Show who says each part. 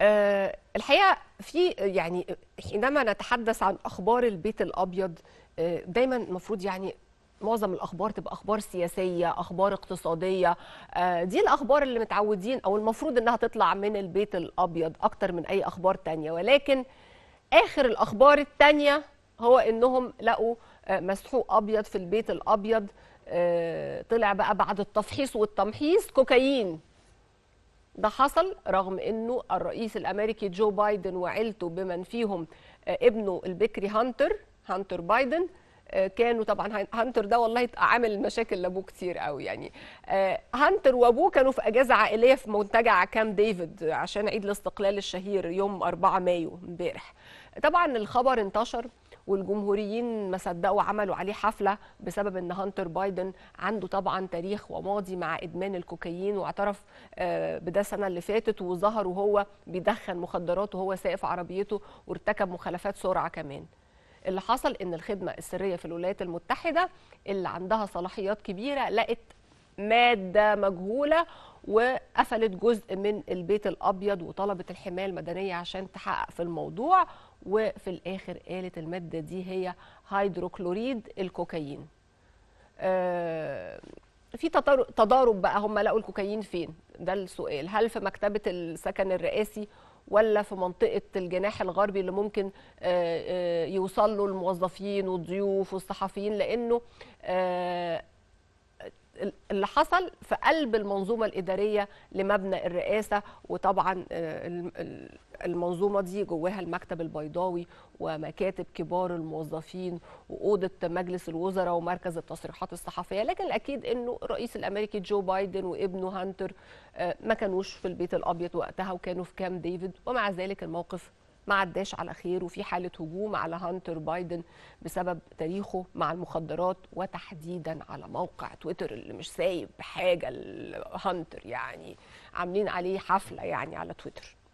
Speaker 1: أه الحقيقه في يعني حينما نتحدث عن اخبار البيت الابيض أه دايما المفروض يعني معظم الاخبار تبقى اخبار سياسيه اخبار اقتصاديه آه دي الاخبار اللي متعودين او المفروض انها تطلع من البيت الابيض اكتر من اي اخبار تانية ولكن اخر الاخبار التانية هو انهم لقوا آه، مسحوق ابيض في البيت الابيض آه طلع بقى بعد التفحيص والتمحيص كوكايين ده حصل رغم انه الرئيس الامريكي جو بايدن وعيلته بمن فيهم آه، ابنه البكري هانتر هانتر بايدن آه، كانوا طبعا هانتر ده والله عامل مشاكل لابوه كتير قوي يعني آه، هانتر وابوه كانوا في اجازه عائليه في منتجع كام ديفيد عشان عيد الاستقلال الشهير يوم 4 مايو امبارح طبعا الخبر انتشر والجمهوريين ما صدقوا عملوا عليه حفله بسبب ان هانتر بايدن عنده طبعا تاريخ وماضي مع ادمان الكوكايين واعترف آه، بده السنه اللي فاتت وظهر وهو بيدخن مخدرات وهو سائق عربيته وارتكب مخالفات سرعه كمان. اللي حصل ان الخدمه السريه في الولايات المتحده اللي عندها صلاحيات كبيره لقت ماده مجهوله وقفلت جزء من البيت الابيض وطلبت الحمايه المدنيه عشان تحقق في الموضوع وفي الاخر قالت الماده دي هي هيدروكلوريد الكوكايين آه، في تضارب بقى هم لقوا الكوكايين فين ده السؤال هل في مكتبه السكن الرئاسي ولا في منطقه الجناح الغربي اللي ممكن آه، آه، يوصل له الموظفين والضيوف والصحفيين لانه اللي حصل في قلب المنظومه الاداريه لمبنى الرئاسه وطبعا آه، المنظومه دي جواها المكتب البيضاوي ومكاتب كبار الموظفين واوضه مجلس الوزراء ومركز التصريحات الصحفيه لكن الاكيد انه الرئيس الامريكي جو بايدن وابنه هانتر آه، ما كانوش في البيت الابيض وقتها وكانوا في كام ديفيد ومع ذلك الموقف ما عداش على خير وفي حاله هجوم على هانتر بايدن بسبب تاريخه مع المخدرات وتحديدا على موقع تويتر اللي مش سايب حاجه هانتر يعني عاملين عليه حفله يعني على تويتر